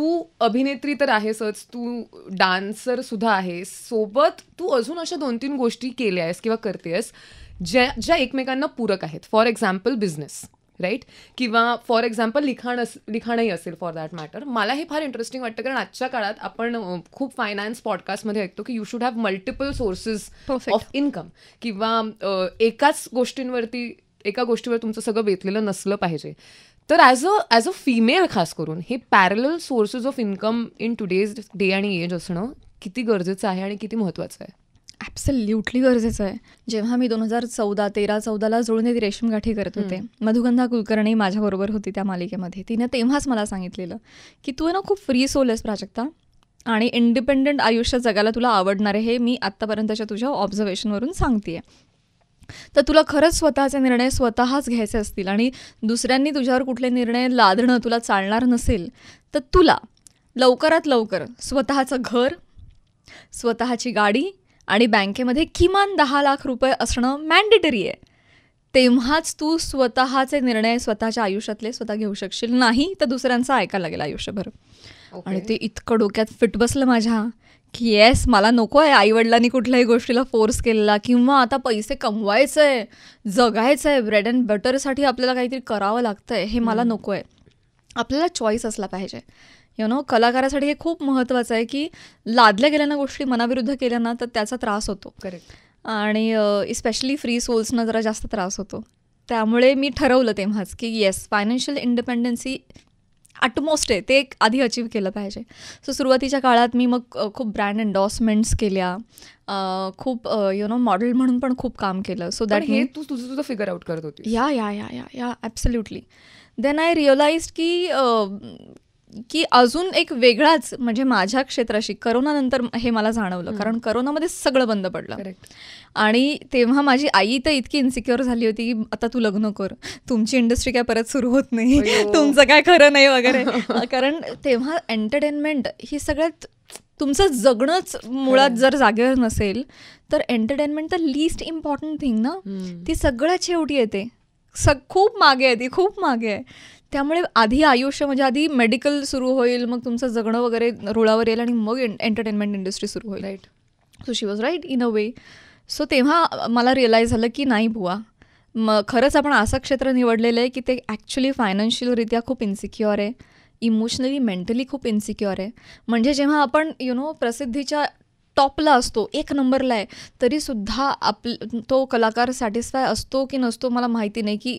तू अभिनेत्री तर आहेसच तू डान्सर सुद्धा आहेस सोबत तू अजून अशा दोन तीन गोष्टी केल्या आहेस किंवा करते आहेस ज्या ज्या एकमेकांना पूरक आहेत फॉर एक्झाम्पल बिझनेस राईट किंवा फॉर एक्झाम्पल लिखाण अस लिखाणही असेल फॉर दॅट मॅटर मला हे फार इंटरेस्टिंग वाटतं कारण आजच्या काळात आपण खूप फायनान्स पॉडकास्टमध्ये ऐकतो की you should have multiple sources of income किंवा एकाच गोष्टींवरती एका गोष्टीवर तुमचं सगळं बेतलेलं नसलं पाहिजे तर as a as a female खास करून हे parallel sources of income in today's day आणि एज असणं किती गरजेचं आहे आणि किती महत्त्वाचं आहे ॲब्सल्युटली गरजेचं आहे जेव्हा मी दोन हजार चौदा तेरा चौदाला जुळून येते रेशीमगाठी करत होते मधुगंधा कुलकर्णी माझ्याबरोबर होती त्या मालिकेमध्ये तिनं तेव्हाच मला सांगितलेलं की तू आहे ना खूप फ्री सोल आहेस प्राजक्ता आणि इंडिपेंडंट आयुष्य जगायला तुला आवडणार आहे हे मी आत्तापर्यंतच्या तुझ्या ऑब्झर्वेशनवरून सांगते आहे तर तुला खरंच स्वतःचे निर्णय स्वतःच घ्यायचे असतील आणि दुसऱ्यांनी तुझ्यावर कुठले निर्णय लादणं तुला चालणार नसेल तर तुला लवकरात लवकर स्वतःचं घर स्वतःची गाडी आणि बँकेमध्ये किमान दहा लाख रुपये असणं मॅन्डेटरी आहे तेव्हाच तू स्वतःचे निर्णय स्वतःच्या आयुष्यातले स्वतः घेऊ शकशील नाही तर दुसऱ्यांचं ऐकायला लागेल आयुष्यभर आणि ते इतकं डोक्यात फिट बसलं माझ्या की येस मला नको आहे आईवडिलांनी कुठल्याही गोष्टीला फोर्स केलेला किंवा आता पैसे कमवायचं आहे जगायचं आहे ब्रेड अँड बटरसाठी आपल्याला काहीतरी करावं लागतं आहे हे मला नको आहे आपल्याला चॉईस असला पाहिजे यु नो कलाकारासाठी हे खूप महत्त्वाचं आहे की लादल्या गेल्या ना गोष्टी मनाविरुद्ध केल्या ना तर त्याचा त्रास होतो करेक्ट आणि इस्पेशली फ्री सोल्सना जरा जास्त त्रास होतो त्यामुळे मी ठरवलं तेव्हाच की येस फायनान्शियल इंडिपेंडन्सी ॲटमोस्ट आहे ते एक आधी अचीव केलं पाहिजे सो सुरुवातीच्या काळात मी मग खूप ब्रँड एन्डॉर्समेंट्स केल्या खूप यु नो मॉडेल म्हणून पण खूप काम केलं सो दॅट हे तू तुझं तुझं फिगर आउट करत होती या या या या या ॲब्सल्युटली देन आय रिअलाइज की की अजून एक वेगळाच म्हणजे माझ्या क्षेत्राशी करोनानंतर हे मला जाणवलं कारण करोनामध्ये सगळं बंद पडलं आणि तेव्हा माझी आई तर इतकी इन्सिक्युअर झाली होती की आता तू लग्न कर तुमची इंडस्ट्री काय परत सुरू होत नाही तुमचं काय खरं नाही वगैरे कारण तेव्हा एंटरटेनमेंट ही सगळ्यात तुमचं जगणंच मुळात जर जागेवर नसेल तर एंटरटेनमेंट तर लिस्ट इम्पॉर्टंट थिंग ना ती सगळ्यात शेवटी येते सग खूप मागे आहे ती खूप मागे आहे त्यामुळे आधी आयुष्य म्हणजे आधी मेडिकल सुरू होईल मग तुमचं जगणं वगैरे रुळावर येईल आणि मग एंटरटेनमेंट इंडस्ट्री सुरू होईल right so she was right in a way so तेव्हा मला रिअलाईज झालं की नाही बुवा मग खरंच आपण असं क्षेत्र निवडलेलं आहे की ते ॲक्च्युली फायनान्शियलरित्या खूप इन्सिक्युअर आहे इमोशनली मेंटली खूप इन्सिक्युअर आहे म्हणजे जेव्हा आपण यु नो प्रसिद्धीच्या टॉपला असतो एक नंबरला आहे तरीसुद्धा आप तो कलाकार सॅटिस्फाय असतो की नसतो मला माहिती नाही की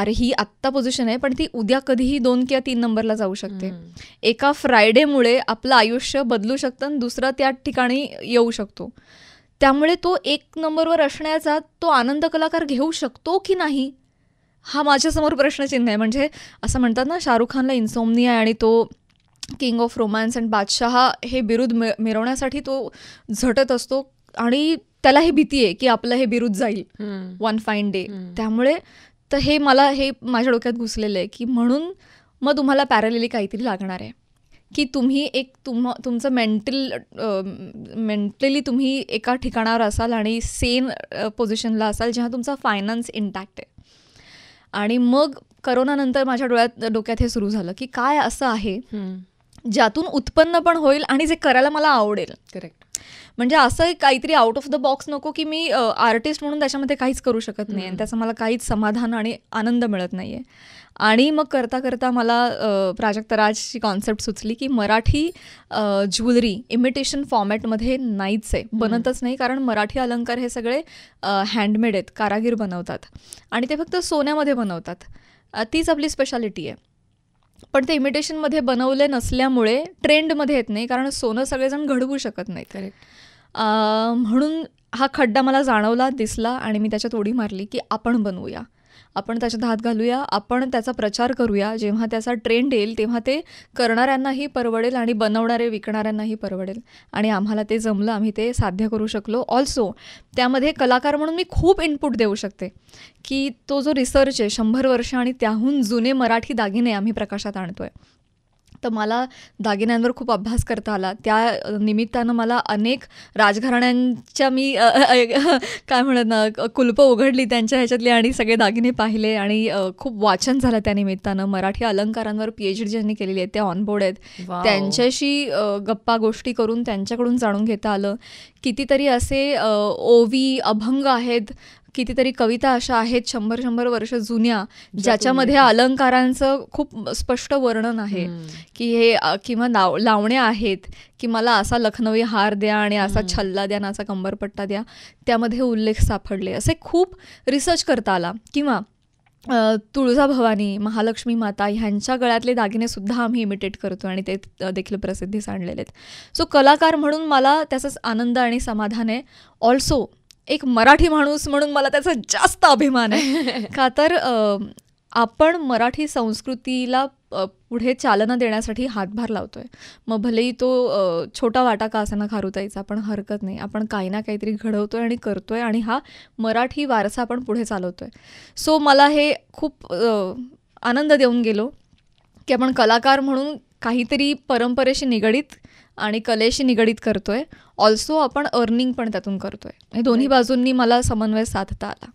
अरे ही आत्ता पोझिशन आहे पण ती उद्या कधीही दोन किंवा तीन नंबरला जाऊ शकते एका फ्रायडेमुळे आपलं आयुष्य बदलू शकतं आणि दुसरा त्या ठिकाणी येऊ शकतो त्यामुळे तो एक नंबरवर असण्याचा तो आनंद कलाकार घेऊ शकतो की नाही हा माझ्यासमोर प्रश्नचिन्ह आहे म्हणजे असं म्हणतात ना शाहरुख खानला इन्सोमनी आहे आणि तो किंग ऑफ रोमॅन्स अँड बादशाह हे बिरुद मिरवण्यासाठी तो झटत असतो आणि त्याला ही भीती आहे की आपलं हे बिरुद जाईल वन फाईन डे त्यामुळे तर हे मला हे माझ्या डोक्यात घुसलेलं आहे की म्हणून मग तुम्हाला पॅरलेली काहीतरी लागणार आहे की तुम्ही एक तुम तुमचं मेंटल मेंटली तुम्ही एका ठिकाणावर असाल आणि सेम पोझिशनला असाल जेव्हा तुमचा फायनान्स इंटॅक्ट आहे आणि मग करोनानंतर माझ्या डोळ्यात डोक्यात हे सुरू झालं की काय असं आहे ज्यातून उत्पन्न पण होईल आणि जे करायला मला आवडेल करेक्ट म्हणजे असं काहीतरी आउट ऑफ द बॉक्स नको की मी आर्टिस्ट म्हणून त्याच्यामध्ये काहीच करू शकत नाही आणि त्याचं मला काहीच समाधान आणि आनंद मिळत नाही आहे आणि मग करता करता मला प्राजक्ता राजची कॉन्सेप्ट सुचली की मराठी ज्वेलरी इमिटेशन फॉर्मॅटमध्ये नाहीच आहे बनतच नाही कारण मराठी अलंकार हे सगळे हँडमेड आहेत कारागीर बनवतात आणि ते फक्त सोन्यामध्ये बनवतात तीच आपली स्पेशालिटी आहे पण ते इमिटेशनमध्ये बनवले नसल्यामुळे ट्रेंडमध्ये येत नाही कारण सोनं सगळेजण घडवू शकत नाही करेक्ट म्हणून हा खड्डा मला जाणवला दिसला आणि मी त्याच्यात उडी मारली की आपण बनवूया आपण त्याच्यात हात घालूया आपण त्याचा प्रचार करूया जेव्हा त्याचा ट्रेंड येईल तेव्हा ते करणाऱ्यांनाही परवडेल आणि बनवणारे विकणाऱ्यांनाही परवडेल आणि आम्हाला ते जमलं आम्ही ते साध्य करू शकलो ऑल्सो त्यामध्ये कलाकार म्हणून मी खूप इनपुट देऊ शकते की तो जो रिसर्च आहे शंभर वर्ष आणि त्याहून जुने मराठी दागिने आम्ही प्रकाशात आणतो आहे तर मला दागिन्यांवर खूप अभ्यास करता आला त्या निमित्तानं मला अनेक राजघराण्यांच्या मी काय म्हणत ना कुलपं उघडली त्यांच्या ह्याच्यातली आणि सगळे दागिने पाहिले आणि खूप वाचन झालं त्या निमित्तानं मराठी अलंकारांवर पी एच डी ज्यांनी केलेली आहे ते ऑनबोर्ड आहेत त्यांच्याशी गप्पा गोष्टी करून त्यांच्याकडून जाणून घेता आलं कितीतरी असे ओवी अभंग आहेत कितीतरी कविता अशा आहेत शंभर शंभर वर्ष जुन्या ज्याच्यामध्ये अलंकारांचं खूप स्पष्ट वर्णन आहे की हे किंवा लाव लावण्या आहेत की मला असा लखनवी हार द्या आणि असा छल्ला द्या नाचा असा कंबरपट्टा द्या त्यामध्ये उल्लेख सापडले असे खूप रिसर्च करता आला किंवा तुळजाभवानी महालक्ष्मी माता ह्यांच्या गळ्यातले दागिने सुद्धा आम्ही इमिटेट करतो आणि ते देखील प्रसिद्धी सांडलेले आहेत सो कलाकार म्हणून मला त्याचाच आनंद आणि समाधान आहे ऑल्सो एक मराठी माणूस म्हणून मला त्याचा जास्त अभिमान आहे का तर आपण मराठी संस्कृतीला पुढे चालना देण्यासाठी हातभार लावतो आहे मग भलेही तो छोटा वाटा का असाना खारुतायचा पण हरकत नाही आपण काही ना काहीतरी आहे आणि करतो आहे आणि हा मराठी वारसा आपण पुढे चालवतो आहे सो मला हे खूप आनंद देऊन गेलो की आपण कलाकार म्हणून काहीतरी परंपरेशी निगडीत आणि कलेशी निगडीत करतो आहे ऑल्सो आपण अर्निंग पण त्यातून करतो आहे हे दोन्ही बाजूंनी मला समन्वय साधता आला